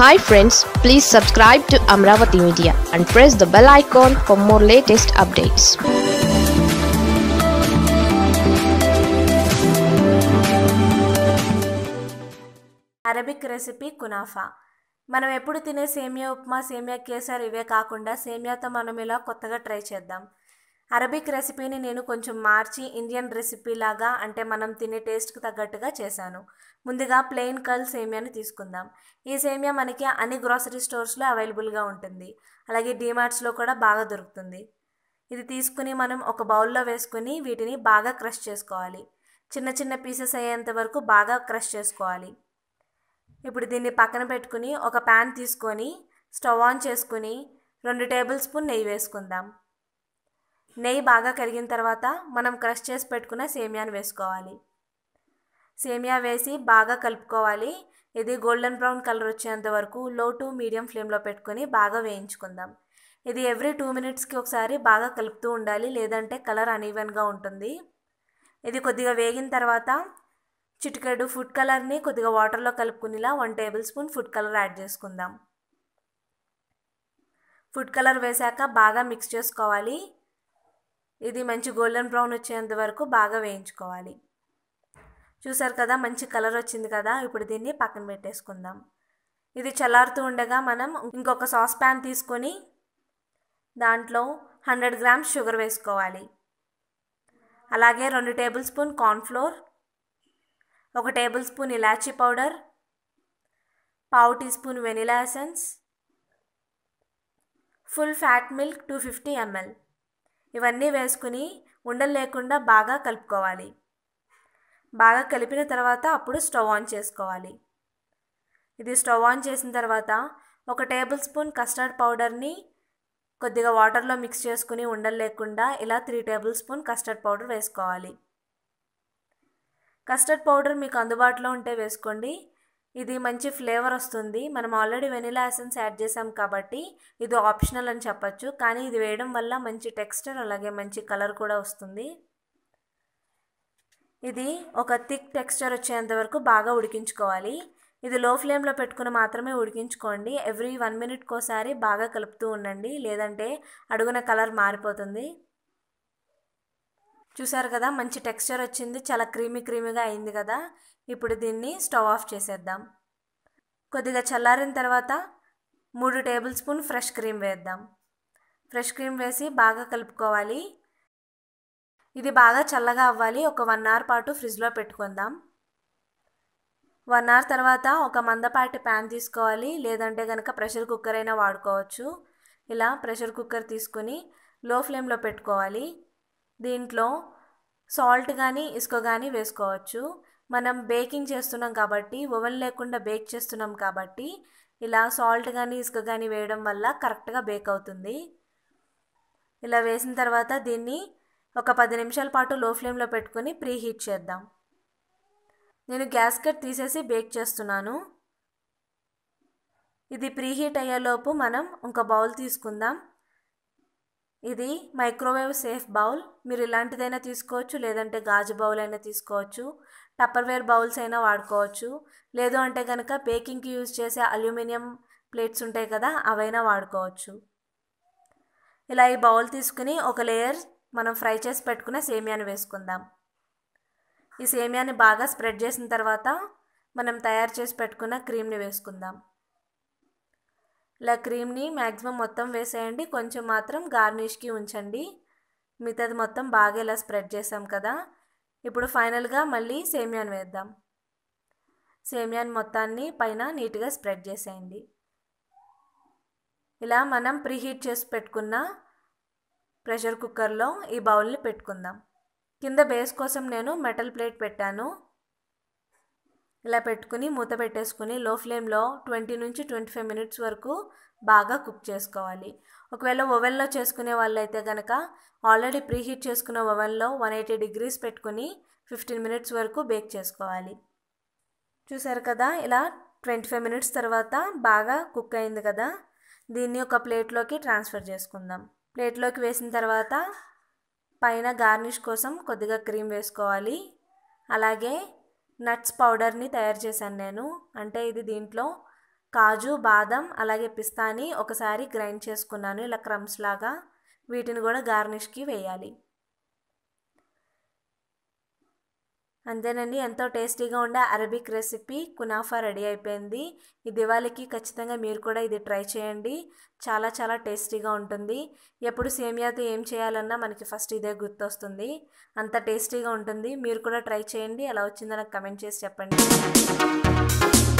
hi friends please subscribe to Amaravati media and press the bell icon for more latest updates Arabic recipe kunafa మనం ఎప్పుడు తినే సేమియా ఉప్మా సేమియా కేసర్ ఇవే కాకుండా సేమియాతో మనం ఇలా కొత్తగా ట్రై చేద్దాం అరబిక్ రెసిపీని నేను కొంచెం మార్చి ఇండియన్ రెసిపీ లాగా అంటే మనం తినే టేస్ట్కి తగ్గట్టుగా చేశాను ముందుగా ప్లెయిన్ కర్ల్ సేమియాని తీసుకుందాం ఈ సేమియా మనకి అన్ని గ్రాసరీ స్టోర్స్లో అవైలబుల్గా ఉంటుంది అలాగే డీమార్ట్స్లో కూడా బాగా దొరుకుతుంది ఇది తీసుకుని మనం ఒక బౌల్లో వేసుకుని వీటిని బాగా క్రష్ చేసుకోవాలి చిన్న చిన్న పీసెస్ అయ్యేంత వరకు బాగా క్రష్ చేసుకోవాలి ఇప్పుడు దీన్ని పక్కన పెట్టుకుని ఒక ప్యాన్ తీసుకొని స్టవ్ ఆన్ చేసుకుని రెండు టేబుల్ స్పూన్ నెయ్యి వేసుకుందాం నెయ్యి బాగా కరిగిన తర్వాత మనం క్రష్ చేసి పెట్టుకున్న సేమియాను వేసుకోవాలి సేమియా వేసి బాగా కలుపుకోవాలి ఇది గోల్డెన్ బ్రౌన్ కలర్ వచ్చేంత వరకు లో టు మీడియం ఫ్లేమ్లో పెట్టుకొని బాగా వేయించుకుందాం ఇది ఎవ్రీ టూ మినిట్స్కి ఒకసారి బాగా కలుపుతూ ఉండాలి లేదంటే కలర్ అన్ఈవెన్గా ఉంటుంది ఇది కొద్దిగా వేగిన తర్వాత చిటికెడు ఫుడ్ కలర్ని కొద్దిగా వాటర్లో కలుపుకునేలా one tablespoon food colour add చేసుకుందాం ఫుడ్ కలర్ వేశాక బాగా మిక్స్ చేసుకోవాలి ఇది మంచి గోల్డెన్ బ్రౌన్ వచ్చేంత వరకు బాగా వేయించుకోవాలి చూసారు కదా మంచి కలర్ వచ్చింది కదా ఇప్పుడు దీన్ని పక్కన పెట్టేసుకుందాం ఇది చల్లారుతూ ఉండగా మనం ఇంకొక సాస్ ప్యాన్ తీసుకొని దాంట్లో హండ్రెడ్ గ్రామ్స్ షుగర్ వేసుకోవాలి అలాగే రెండు టేబుల్ స్పూన్ కార్న్ఫ్లోర్ ఒక టేబుల్ స్పూన్ ఇలాచీ పౌడర్ పావు teaspoon vanilla essence full fat milk two fifty ML ఇవన్నీ వేసుకుని ఉండలు లేకుండా బాగా కలుపుకోవాలి బాగా కలిపిన తర్వాత అప్పుడు స్టవ్ ఆన్ చేసుకోవాలి ఇది స్టవ్ ఆన్ చేసిన తర్వాత ఒక టేబుల్ స్పూన్ కస్టర్డ్ పౌడర్ని కొద్దిగా వాటర్లో మిక్స్ చేసుకుని ఉండలు లేకుండా ఇలా three tablespoon custard powder వేసుకోవాలి కస్టర్డ్ పౌడర్ మీకు అందుబాటులో ఉంటే వేసుకోండి ఇది మంచి ఫ్లేవర్ వస్తుంది మనం ఆల్రెడీ వెనిలా ఎసెన్స్ యాడ్ చేసాం కాబట్టి ఇది ఆప్షనల్ అని చెప్పచ్చు కానీ ఇది వేయడం వల్ల మంచి టెక్స్చర్ అలాగే మంచి కలర్ కూడా వస్తుంది ఇది ఒక థిక్ టెక్స్చర్ వచ్చేంత వరకు బాగా ఉడికించుకోవాలి ఇది లో ఫ్లేమ్లో పెట్టుకుని మాత్రమే ఉడికించుకోండి ఎవ్రీ వన్ ఒకసారి బాగా కలుపుతూ ఉండండి లేదంటే అడుగున కలర్ మారిపోతుంది చూసారు కదా మంచి టెక్స్చర్ వచ్చింది చాలా క్రీమీ క్రీమీగా అయింది కదా ఇప్పుడు దీన్ని స్టవ్ ఆఫ్ చేసేద్దాం కొద్దిగా చల్లారిన తర్వాత మూడు టేబుల్ స్పూన్ ఫ్రెష్ క్రీమ్ వేద్దాం ఫ్రెష్ క్రీమ్ వేసి బాగా కలుపుకోవాలి ఇది బాగా చల్లగా అవ్వాలి ఒక వన్ అవర్ పాటు ఫ్రిడ్జ్లో పెట్టుకుందాం వన్ అవర్ తర్వాత ఒక మందపాటి ప్యాన్ తీసుకోవాలి లేదంటే కనుక ప్రెషర్ కుక్కర్ అయినా వాడుకోవచ్చు ఇలా ప్రెషర్ కుక్కర్ తీసుకుని లో ఫ్లేమ్లో పెట్టుకోవాలి దీంట్లో సాల్ట్ కానీ ఇసుక కానీ వేసుకోవచ్చు మనం బేకింగ్ చేస్తున్నాం కాబట్టి ఓవెన్ లేకుండా బేక్ చేస్తున్నాం కాబట్టి ఇలా సాల్ట్ కానీ ఇసుక కానీ వేయడం వల్ల కరెక్ట్గా బేక్ అవుతుంది ఇలా వేసిన తర్వాత దీన్ని ఒక పది నిమిషాల పాటు లో ఫ్లేమ్లో పెట్టుకుని ప్రీ హీట్ చేద్దాం నేను గ్యాస్ కట్ తీసేసి బేక్ చేస్తున్నాను ఇది ప్రీ హీట్ అయ్యేలోపు మనం ఇంకో బౌల్ తీసుకుందాం ఇది మైక్రోవేవ్ సేఫ్ బౌల్ మీరు ఇలాంటిదైనా తీసుకోవచ్చు లేదంటే గాజు బౌల్ అయినా తీసుకోవచ్చు టప్పర్వేర్ బౌల్స్ అయినా వాడుకోవచ్చు లేదు అంటే కనుక బేకింగ్కి యూజ్ చేసే అల్యూమినియం ప్లేట్స్ ఉంటాయి కదా అవైనా వాడుకోవచ్చు ఇలా ఈ బౌల్ తీసుకుని ఒక లేయర్ మనం ఫ్రై చేసి పెట్టుకునే సేమియాని వేసుకుందాం ఈ సేమియాని బాగా స్ప్రెడ్ చేసిన తర్వాత మనం తయారు చేసి పెట్టుకున్న క్రీమ్ని వేసుకుందాం ఇలా క్రీమ్ని మ్యాక్సిమం మొత్తం వేసేయండి కొంచెం మాత్రం గార్నిష్కి ఉంచండి మిగతాది మొత్తం బాగా ఇలా స్ప్రెడ్ చేసాం కదా ఇప్పుడు ఫైనల్గా మళ్ళీ సేమియాన్ వేద్దాం సేమియాన్ మొత్తాన్ని పైన నీట్గా స్ప్రెడ్ చేసేయండి ఇలా మనం ప్రీహీట్ చేసి పెట్టుకున్న ప్రెషర్ కుక్కర్లో ఈ బౌల్ని పెట్టుకుందాం కింద బేస్ కోసం నేను మెటల్ ప్లేట్ పెట్టాను ఇలా పెట్టుకుని మూత పెట్టేసుకుని లో ఫ్లేమ్లో ట్వంటీ నుంచి ట్వంటీ ఫైవ్ మినిట్స్ వరకు బాగా కుక్ చేసుకోవాలి ఒకవేళ ఓవెన్లో చేసుకునే వాళ్ళైతే కనుక ఆల్రెడీ ప్రీహీట్ చేసుకున్న ఓవెన్లో వన్ ఎయిటీ డిగ్రీస్ పెట్టుకుని ఫిఫ్టీన్ మినిట్స్ వరకు బేక్ చేసుకోవాలి చూసారు కదా ఇలా ట్వంటీ ఫైవ్ మినిట్స్ తర్వాత బాగా కుక్ అయింది కదా దీన్ని ఒక ప్లేట్లోకి ట్రాన్స్ఫర్ చేసుకుందాం ప్లేట్లోకి వేసిన తర్వాత పైన గార్నిష్ కోసం కొద్దిగా క్రీమ్ వేసుకోవాలి అలాగే నట్స్ పౌడర్ని తయారు చేశాను నేను అంటే ఇది దీంట్లో కాజు బాదం అలాగే పిస్తాని ఒకసారి గ్రైండ్ చేసుకున్నాను ఇలా క్రమ్స్ లాగా వీటిని కూడా గార్నిష్కి వేయాలి అంతేనండి ఎంతో టేస్టీగా ఉండే అరబిక్ రెసిపీ కునాఫా రెడీ అయిపోయింది ఈ దివాళీకి ఖచ్చితంగా మీరు కూడా ఇది ట్రై చేయండి చాలా చాలా టేస్టీగా ఉంటుంది ఎప్పుడు సేమియాతో ఏం చేయాలన్నా మనకి ఫస్ట్ ఇదే గుర్తొస్తుంది అంత టేస్టీగా ఉంటుంది మీరు కూడా ట్రై చేయండి ఎలా వచ్చిందో నాకు కమెంట్ చేసి చెప్పండి